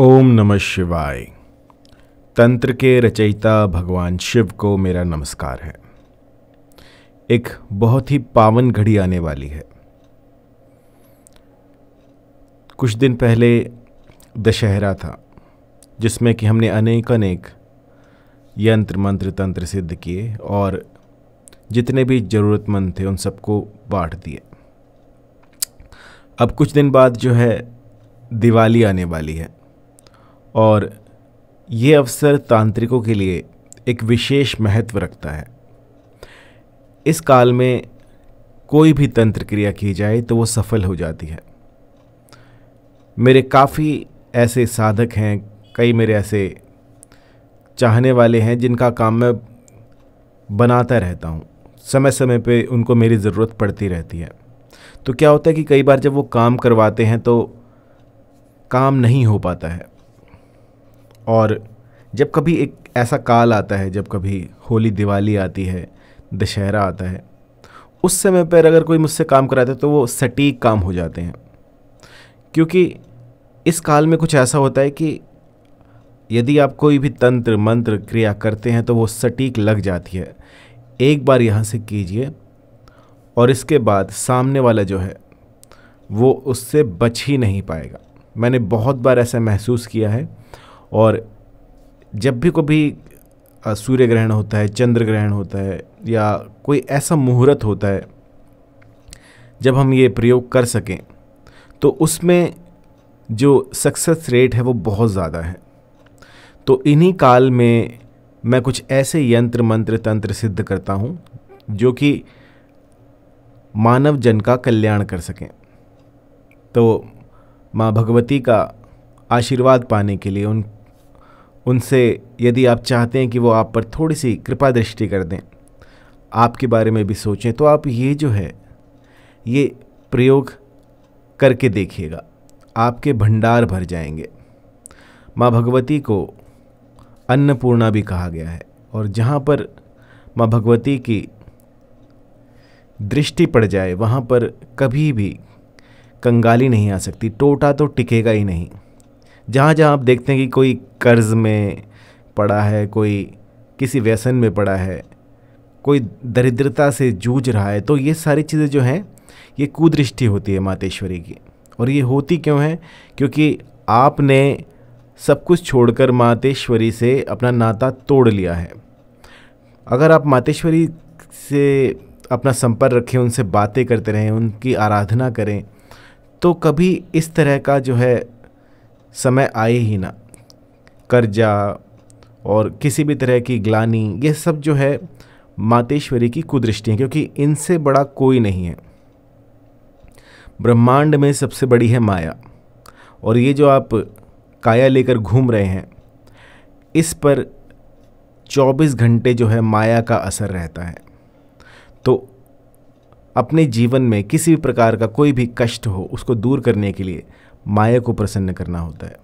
ओम नमः शिवाय तंत्र के रचयिता भगवान शिव को मेरा नमस्कार है एक बहुत ही पावन घड़ी आने वाली है कुछ दिन पहले दशहरा था जिसमें कि हमने अनेक अनेक यंत्र मंत्र तंत्र सिद्ध किए और जितने भी ज़रूरतमंद थे उन सबको बांट दिए अब कुछ दिन बाद जो है दिवाली आने वाली है और ये अवसर तांत्रिकों के लिए एक विशेष महत्व रखता है इस काल में कोई भी तंत्र क्रिया की जाए तो वो सफल हो जाती है मेरे काफ़ी ऐसे साधक हैं कई मेरे ऐसे चाहने वाले हैं जिनका काम मैं बनाता रहता हूँ समय समय पे उनको मेरी ज़रूरत पड़ती रहती है तो क्या होता है कि कई बार जब वो काम करवाते हैं तो काम नहीं हो पाता है और जब कभी एक ऐसा काल आता है जब कभी होली दिवाली आती है दशहरा आता है उस समय पर अगर कोई मुझसे काम कराता है तो वो सटीक काम हो जाते हैं क्योंकि इस काल में कुछ ऐसा होता है कि यदि आप कोई भी तंत्र मंत्र क्रिया करते हैं तो वो सटीक लग जाती है एक बार यहाँ से कीजिए और इसके बाद सामने वाला जो है वो उससे बच ही नहीं पाएगा मैंने बहुत बार ऐसा महसूस किया है और जब भी कभी सूर्य ग्रहण होता है चंद्र ग्रहण होता है या कोई ऐसा मुहूर्त होता है जब हम ये प्रयोग कर सकें तो उसमें जो सक्सेस रेट है वो बहुत ज़्यादा है तो इन्हीं काल में मैं कुछ ऐसे यंत्र मंत्र तंत्र सिद्ध करता हूँ जो कि मानव जन का कल्याण कर सकें तो माँ भगवती का आशीर्वाद पाने के लिए उन उनसे यदि आप चाहते हैं कि वो आप पर थोड़ी सी कृपा दृष्टि कर दें आपके बारे में भी सोचें तो आप ये जो है ये प्रयोग करके देखिएगा आपके भंडार भर जाएंगे माँ भगवती को अन्नपूर्णा भी कहा गया है और जहाँ पर माँ भगवती की दृष्टि पड़ जाए वहाँ पर कभी भी कंगाली नहीं आ सकती टोटा तो टिकेगा ही नहीं जहाँ जहाँ आप देखते हैं कि कोई कर्ज में पड़ा है कोई किसी व्यसन में पड़ा है कोई दरिद्रता से जूझ रहा है तो ये सारी चीज़ें जो हैं ये कुदृष्टि होती है मातेश्वरी की और ये होती क्यों है क्योंकि आपने सब कुछ छोड़कर मातेश्वरी से अपना नाता तोड़ लिया है अगर आप मातेश्वरी से अपना संपर्क रखें उनसे बातें करते रहें उनकी आराधना करें तो कभी इस तरह का जो है समय आए ही ना कर्जा और किसी भी तरह की ग्लानी ये सब जो है मातेश्वरी की कुदृष्टि है क्योंकि इनसे बड़ा कोई नहीं है ब्रह्मांड में सबसे बड़ी है माया और ये जो आप काया लेकर घूम रहे हैं इस पर 24 घंटे जो है माया का असर रहता है तो अपने जीवन में किसी भी प्रकार का कोई भी कष्ट हो उसको दूर करने के लिए माया को प्रसन्न करना होता है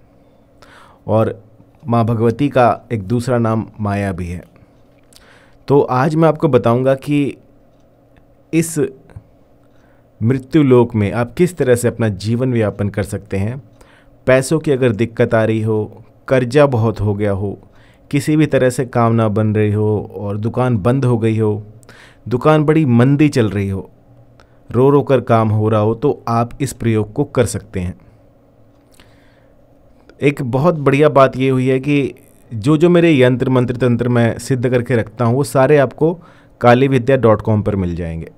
और माँ भगवती का एक दूसरा नाम माया भी है तो आज मैं आपको बताऊंगा कि इस मृत्यु लोक में आप किस तरह से अपना जीवन व्यापन कर सकते हैं पैसों की अगर दिक्कत आ रही हो कर्जा बहुत हो गया हो किसी भी तरह से काम ना बन रही हो और दुकान बंद हो गई हो दुकान बड़ी मंदी चल रही हो रो रो कर काम हो रहा हो तो आप इस प्रयोग को कर सकते हैं एक बहुत बढ़िया बात ये हुई है कि जो जो मेरे यंत्र मंत्र तंत्र मैं सिद्ध करके रखता हूँ वो सारे आपको काली विद्या डॉट कॉम पर मिल जाएंगे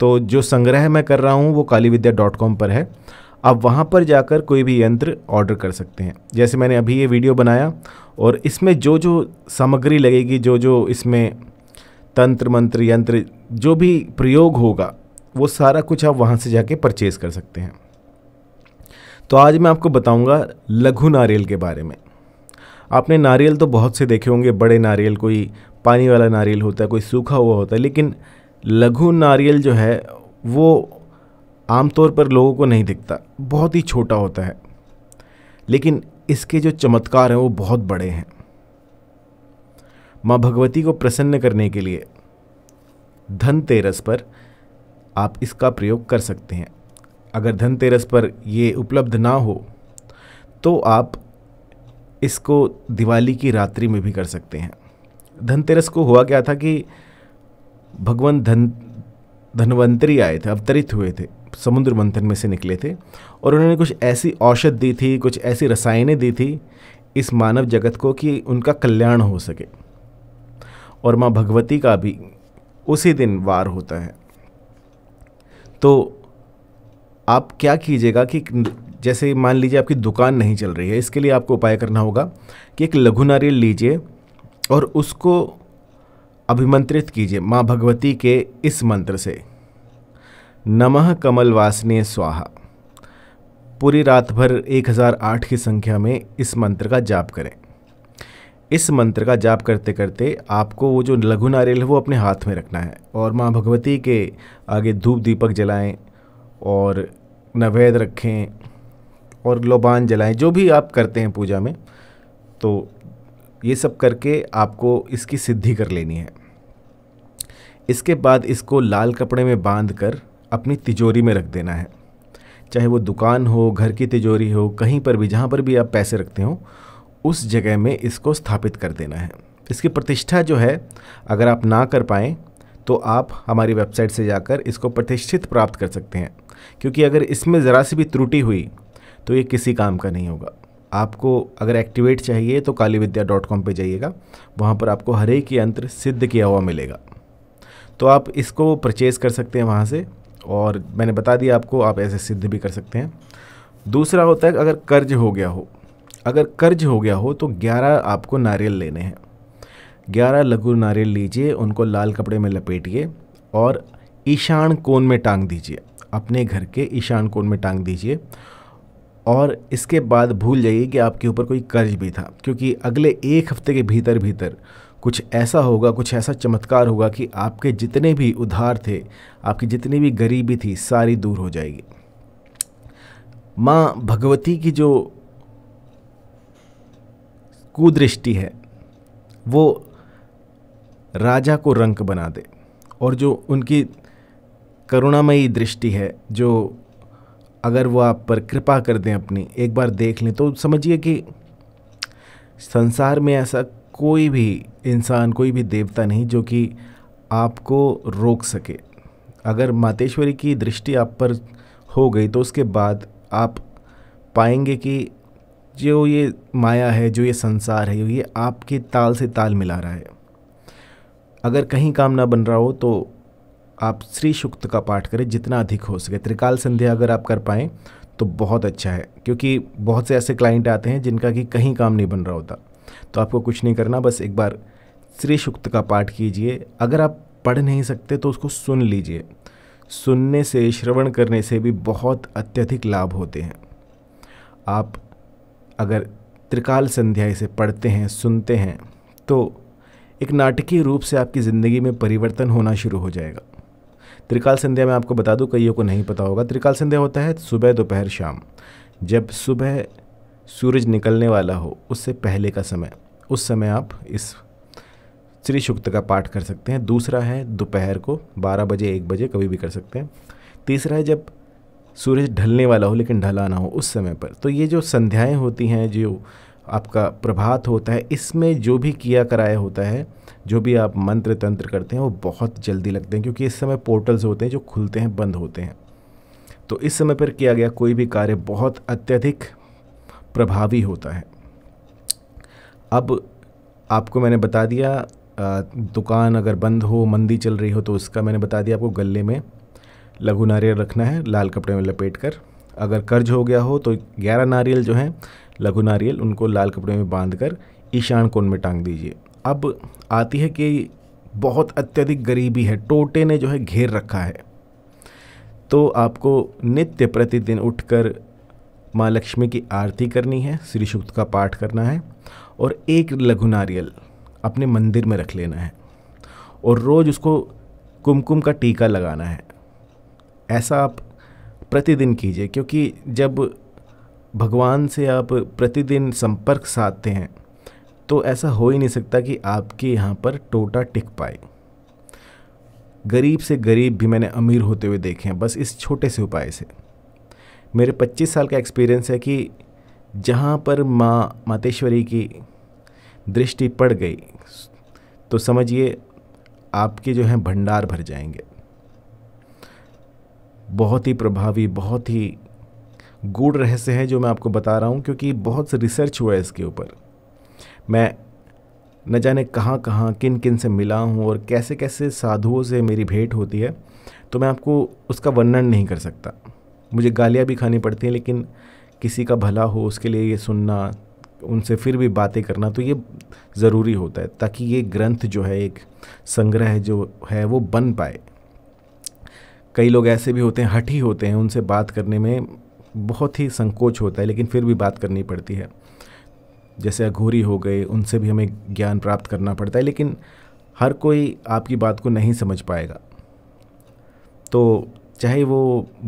तो जो संग्रह मैं कर रहा हूँ वो काली विद्या डॉट कॉम पर है आप वहाँ पर जाकर कोई भी यंत्र ऑर्डर कर सकते हैं जैसे मैंने अभी ये वीडियो बनाया और इसमें जो जो सामग्री लगेगी जो जो इसमें तंत्र मंत्र यंत्र जो भी प्रयोग होगा वो सारा कुछ आप वहाँ से जाके परचेज़ कर सकते हैं तो आज मैं आपको बताऊंगा लघु नारियल के बारे में आपने नारियल तो बहुत से देखे होंगे बड़े नारियल कोई पानी वाला नारियल होता है कोई सूखा हुआ होता है लेकिन लघु नारियल जो है वो आमतौर पर लोगों को नहीं दिखता बहुत ही छोटा होता है लेकिन इसके जो चमत्कार हैं वो बहुत बड़े हैं माँ भगवती को प्रसन्न करने के लिए धनतेरस पर आप इसका प्रयोग कर सकते हैं अगर धनतेरस पर ये उपलब्ध ना हो तो आप इसको दिवाली की रात्रि में भी कर सकते हैं धनतेरस को हुआ क्या था कि भगवान धन धनवंतरी आए थे अवतरित हुए थे समुद्र मंथन में से निकले थे और उन्होंने कुछ ऐसी औषध दी थी कुछ ऐसी रसायनें दी थी इस मानव जगत को कि उनका कल्याण हो सके और माँ भगवती का भी उसी दिन वार होता है तो आप क्या कीजिएगा कि जैसे मान लीजिए आपकी दुकान नहीं चल रही है इसके लिए आपको उपाय करना होगा कि एक लघु नारियल लीजिए और उसको अभिमंत्रित कीजिए माँ भगवती के इस मंत्र से नमः कमल वासने स्वाहा पूरी रात भर 1008 की संख्या में इस मंत्र का जाप करें इस मंत्र का जाप करते करते आपको वो जो लघु नारियल है वो अपने हाथ में रखना है और माँ भगवती के आगे धूप दीपक जलाएं और नवेद रखें और लोबान जलाएं जो भी आप करते हैं पूजा में तो ये सब करके आपको इसकी सिद्धि कर लेनी है इसके बाद इसको लाल कपड़े में बांध कर अपनी तिजोरी में रख देना है चाहे वो दुकान हो घर की तिजोरी हो कहीं पर भी जहाँ पर भी आप पैसे रखते हो उस जगह में इसको स्थापित कर देना है इसकी प्रतिष्ठा जो है अगर आप ना कर पाएँ तो आप हमारी वेबसाइट से जाकर इसको प्रतिष्ठित प्राप्त कर सकते हैं क्योंकि अगर इसमें ज़रा सी भी त्रुटि हुई तो ये किसी काम का नहीं होगा आपको अगर एक्टिवेट चाहिए तो काली विद्या डॉट कॉम पर जाइएगा वहाँ पर आपको हर एक यंत्र सिद्ध किया हुआ मिलेगा तो आप इसको परचेज़ कर सकते हैं वहाँ से और मैंने बता दिया आपको आप ऐसे सिद्ध भी कर सकते हैं दूसरा होता है अगर कर्ज हो गया हो अगर कर्ज हो गया हो तो 11 आपको नारियल लेने हैं ग्यारह लघु नारियल लीजिए उनको लाल कपड़े में लपेटिए और ईशान कोण में टांग दीजिए अपने घर के ईशान कोण में टांग दीजिए और इसके बाद भूल जाइए कि आपके ऊपर कोई कर्ज भी था क्योंकि अगले एक हफ्ते के भीतर भीतर कुछ ऐसा होगा कुछ ऐसा चमत्कार होगा कि आपके जितने भी उधार थे आपकी जितनी भी गरीबी थी सारी दूर हो जाएगी माँ भगवती की जो कुदृष्टि है वो राजा को रंक बना दे और जो उनकी करुणामयी दृष्टि है जो अगर वो आप पर कृपा कर दें अपनी एक बार देख लें तो समझिए कि संसार में ऐसा कोई भी इंसान कोई भी देवता नहीं जो कि आपको रोक सके अगर मातेश्वरी की दृष्टि आप पर हो गई तो उसके बाद आप पाएंगे कि जो ये माया है जो ये संसार है ये आपके ताल से ताल मिला रहा है अगर कहीं काम ना बन रहा हो तो आप श्री शुक्त का पाठ करें जितना अधिक हो सके त्रिकाल संध्या अगर आप कर पाएँ तो बहुत अच्छा है क्योंकि बहुत से ऐसे क्लाइंट आते हैं जिनका कि कहीं काम नहीं बन रहा होता तो आपको कुछ नहीं करना बस एक बार श्री शुक्त का पाठ कीजिए अगर आप पढ़ नहीं सकते तो उसको सुन लीजिए सुनने से श्रवण करने से भी बहुत अत्यधिक लाभ होते हैं आप अगर त्रिकाल संध्या इसे पढ़ते हैं सुनते हैं तो एक नाटकीय रूप से आपकी ज़िंदगी में परिवर्तन होना शुरू हो जाएगा त्रिकाल संध्या में आपको बता दूं कईयों को नहीं पता होगा त्रिकाल संध्या होता है सुबह दोपहर शाम जब सुबह सूरज निकलने वाला हो उससे पहले का समय उस समय आप इस श्री शुक्त का पाठ कर सकते हैं दूसरा है दोपहर को बारह बजे एक बजे कभी भी कर सकते हैं तीसरा है जब सूरज ढलने वाला हो लेकिन ढला ना हो उस समय पर तो ये जो संध्याएं होती हैं जो आपका प्रभात होता है इसमें जो भी किया कराया होता है जो भी आप मंत्र तंत्र करते हैं वो बहुत जल्दी लगते हैं क्योंकि इस समय पोर्टल्स होते हैं जो खुलते हैं बंद होते हैं तो इस समय पर किया गया कोई भी कार्य बहुत अत्यधिक प्रभावी होता है अब आपको मैंने बता दिया दुकान अगर बंद हो मंदी चल रही हो तो उसका मैंने बता दिया आपको गले में लघु नारियल रखना है लाल कपड़े में लपेट कर अगर कर्ज हो गया हो तो ग्यारह नारियल जो हैं लघु नारियल उनको लाल कपड़े में बांध कर ईशान कोण में टांग दीजिए अब आती है कि बहुत अत्यधिक गरीबी है टोटे ने जो है घेर रखा है तो आपको नित्य प्रतिदिन उठकर माँ लक्ष्मी की आरती करनी है श्री शुक्त का पाठ करना है और एक लघु नारियल अपने मंदिर में रख लेना है और रोज़ उसको कुमकुम का टीका लगाना है ऐसा आप प्रतिदिन कीजिए क्योंकि जब भगवान से आप प्रतिदिन संपर्क साधते हैं तो ऐसा हो ही नहीं सकता कि आपके यहाँ पर टोटा टिक पाए गरीब से गरीब भी मैंने अमीर होते हुए देखे हैं बस इस छोटे से उपाय से मेरे 25 साल का एक्सपीरियंस है कि जहाँ पर माँ मातेश्वरी की दृष्टि पड़ गई तो समझिए आपके जो हैं भंडार भर जाएंगे बहुत ही प्रभावी बहुत ही गूढ़ रहस्य है जो मैं आपको बता रहा हूँ क्योंकि बहुत से रिसर्च हुआ है इसके ऊपर मैं न जाने कहाँ कहाँ किन किन से मिला हूँ और कैसे कैसे साधुओं से मेरी भेंट होती है तो मैं आपको उसका वर्णन नहीं कर सकता मुझे गालियाँ भी खानी पड़ती हैं लेकिन किसी का भला हो उसके लिए ये सुनना उनसे फिर भी बातें करना तो ये ज़रूरी होता है ताकि ये ग्रंथ जो है एक संग्रह जो है वो बन पाए कई लोग ऐसे भी होते हैं ही होते हैं उनसे बात करने में बहुत ही संकोच होता है लेकिन फिर भी बात करनी पड़ती है जैसे अघोरी हो गए उनसे भी हमें ज्ञान प्राप्त करना पड़ता है लेकिन हर कोई आपकी बात को नहीं समझ पाएगा तो चाहे वो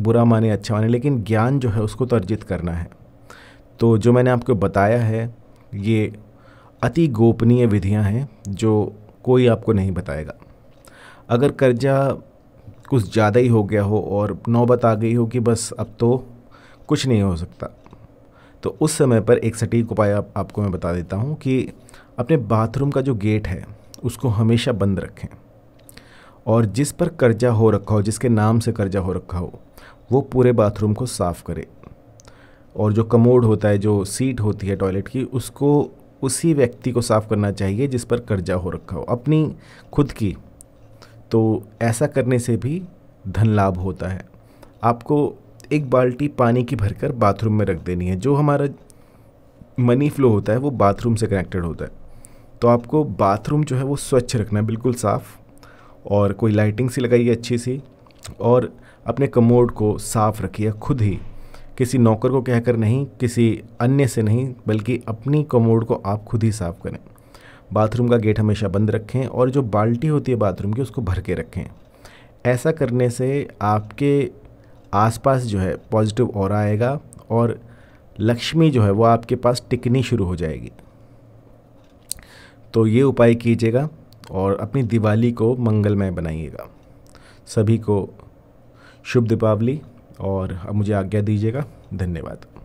बुरा माने अच्छा माने लेकिन ज्ञान जो है उसको तो अर्जित करना है तो जो मैंने आपको बताया है ये अति गोपनीय विधियां हैं जो कोई आपको नहीं बताएगा अगर कर्जा कुछ ज़्यादा ही हो गया हो और नौबत आ गई हो कि बस अब तो कुछ नहीं हो सकता तो उस समय पर एक सटीक उपाय आप, आपको मैं बता देता हूँ कि अपने बाथरूम का जो गेट है उसको हमेशा बंद रखें और जिस पर कर्जा हो रखा हो जिसके नाम से कर्जा हो रखा हो वो पूरे बाथरूम को साफ़ करे और जो कमोड होता है जो सीट होती है टॉयलेट की उसको उसी व्यक्ति को साफ़ करना चाहिए जिस पर कर्जा हो रखा हो अपनी खुद की तो ऐसा करने से भी धन लाभ होता है आपको एक बाल्टी पानी की भरकर बाथरूम में रख देनी है जो हमारा मनी फ्लो होता है वो बाथरूम से कनेक्टेड होता है तो आपको बाथरूम जो है वो स्वच्छ रखना है बिल्कुल साफ़ और कोई लाइटिंग सी लगाइए अच्छी सी और अपने कमोड को साफ़ रखिए खुद ही किसी नौकर को कहकर नहीं किसी अन्य से नहीं बल्कि अपनी कमोड को आप खुद ही साफ़ करें बाथरूम का गेट हमेशा बंद रखें और जो बाल्टी होती है बाथरूम की उसको भर के रखें ऐसा करने से आपके आसपास जो है पॉजिटिव और आएगा और लक्ष्मी जो है वो आपके पास टिकनी शुरू हो जाएगी तो ये उपाय कीजिएगा और अपनी दिवाली को मंगलमय बनाइएगा सभी को शुभ दीपावली और अब मुझे आज्ञा दीजिएगा धन्यवाद